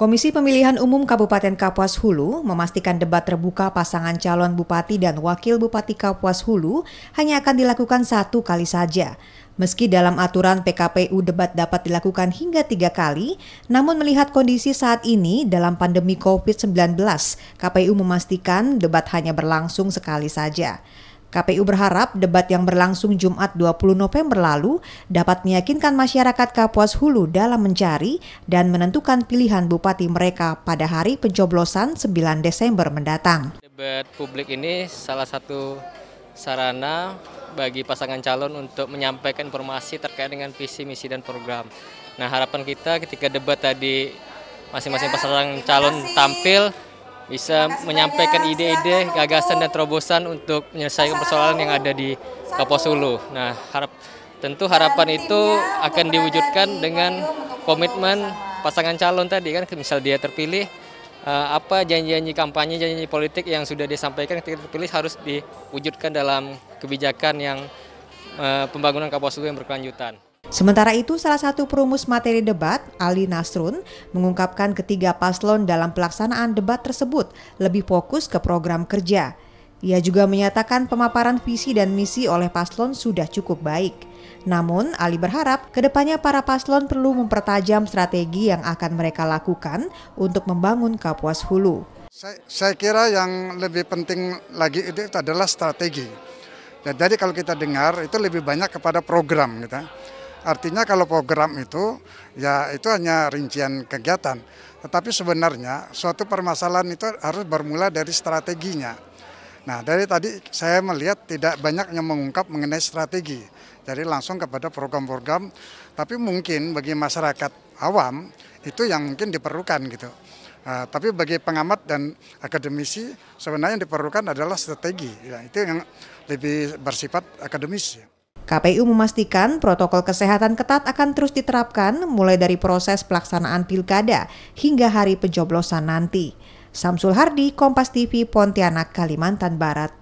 Komisi Pemilihan Umum Kabupaten Kapuas Hulu memastikan debat terbuka pasangan calon bupati dan wakil bupati Kapuas Hulu hanya akan dilakukan satu kali saja. Meski dalam aturan PKPU debat dapat dilakukan hingga tiga kali, namun melihat kondisi saat ini dalam pandemi COVID-19, KPU memastikan debat hanya berlangsung sekali saja. KPU berharap debat yang berlangsung Jumat 20 November lalu dapat meyakinkan masyarakat Kapuas Hulu dalam mencari dan menentukan pilihan bupati mereka pada hari pencoblosan 9 Desember mendatang. Debat publik ini salah satu sarana bagi pasangan calon untuk menyampaikan informasi terkait dengan visi, misi, dan program. Nah harapan kita ketika debat tadi masing-masing pasangan calon tampil, bisa menyampaikan ide-ide, gagasan dan terobosan untuk menyelesaikan persoalan yang ada di Kapuas Nah, harap tentu harapan itu akan diwujudkan dengan komitmen pasangan calon tadi kan, misal dia terpilih, eh, apa janji-janji kampanye, janji janji politik yang sudah disampaikan ketika terpilih harus diwujudkan dalam kebijakan yang eh, pembangunan Kapuas yang berkelanjutan. Sementara itu, salah satu perumus materi debat, Ali Nasrun, mengungkapkan ketiga paslon dalam pelaksanaan debat tersebut lebih fokus ke program kerja. Ia juga menyatakan pemaparan visi dan misi oleh paslon sudah cukup baik. Namun, Ali berharap kedepannya para paslon perlu mempertajam strategi yang akan mereka lakukan untuk membangun Kapuas Hulu. Saya, saya kira yang lebih penting lagi itu adalah strategi. Ya, jadi kalau kita dengar itu lebih banyak kepada program gitu. Artinya kalau program itu ya itu hanya rincian kegiatan. Tetapi sebenarnya suatu permasalahan itu harus bermula dari strateginya. Nah dari tadi saya melihat tidak banyak yang mengungkap mengenai strategi. Jadi langsung kepada program-program. Tapi mungkin bagi masyarakat awam itu yang mungkin diperlukan gitu. Uh, tapi bagi pengamat dan akademisi sebenarnya yang diperlukan adalah strategi. Ya, itu yang lebih bersifat akademis. Ya. KPU memastikan protokol kesehatan ketat akan terus diterapkan mulai dari proses pelaksanaan pilkada hingga hari pencoblosan nanti. Samsul Hardi, Kompas TV, Pontianak, Kalimantan Barat.